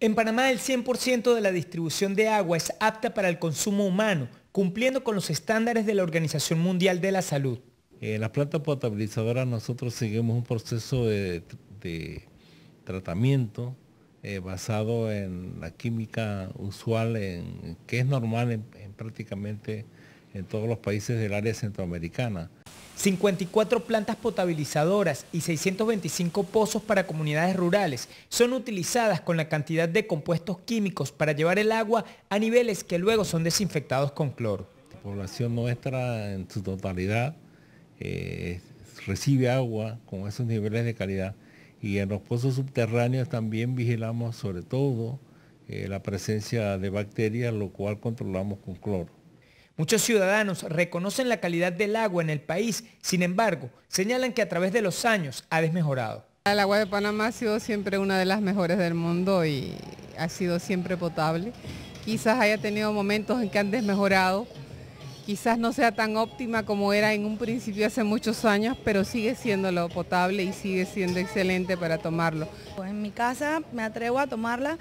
En Panamá el 100% de la distribución de agua es apta para el consumo humano, cumpliendo con los estándares de la Organización Mundial de la Salud. En eh, las plantas potabilizadoras nosotros seguimos un proceso de, tratamiento eh, basado en la química usual, que es normal prácticamente en todos los países del área centroamericana. 54 plantas potabilizadoras y 625 pozos para comunidades rurales son utilizadas con la cantidad de compuestos químicos para llevar el agua a niveles que luego son desinfectados con cloro. La población nuestra en su totalidad eh, recibe agua con esos niveles de calidad y en los pozos subterráneos también vigilamos sobre todo eh, la presencia de bacterias, lo cual controlamos con cloro. Muchos ciudadanos reconocen la calidad del agua en el país, sin embargo, señalan que a través de los años ha desmejorado. El agua de Panamá ha sido siempre una de las mejores del mundo y ha sido siempre potable. Quizás haya tenido momentos en que han desmejorado, quizás no sea tan óptima como era en un principio hace muchos años, pero sigue siendo lo potable y sigue siendo excelente para tomarlo. Pues en mi casa me atrevo a tomarla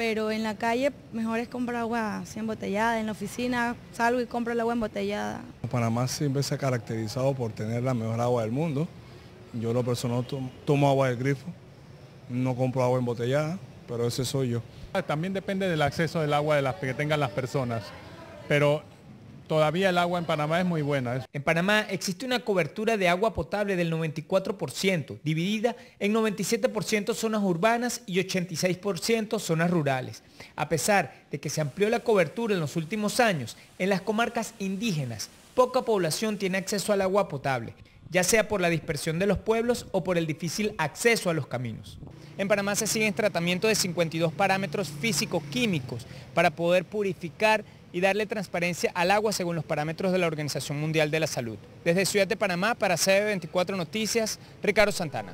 pero en la calle mejor es comprar agua sin embotellada, en la oficina salgo y compro el agua embotellada. Panamá siempre se ha caracterizado por tener la mejor agua del mundo. Yo lo personal tomo agua del grifo, no compro agua embotellada, pero ese soy yo. También depende del acceso del agua que tengan las personas, pero todavía el agua en Panamá es muy buena. En Panamá existe una cobertura de agua potable del 94%, dividida en 97% zonas urbanas y 86% zonas rurales. A pesar de que se amplió la cobertura en los últimos años, en las comarcas indígenas, poca población tiene acceso al agua potable ya sea por la dispersión de los pueblos o por el difícil acceso a los caminos. En Panamá se siguen tratamiento de 52 parámetros físico-químicos para poder purificar y darle transparencia al agua según los parámetros de la Organización Mundial de la Salud. Desde Ciudad de Panamá para CB24 Noticias, Ricardo Santana.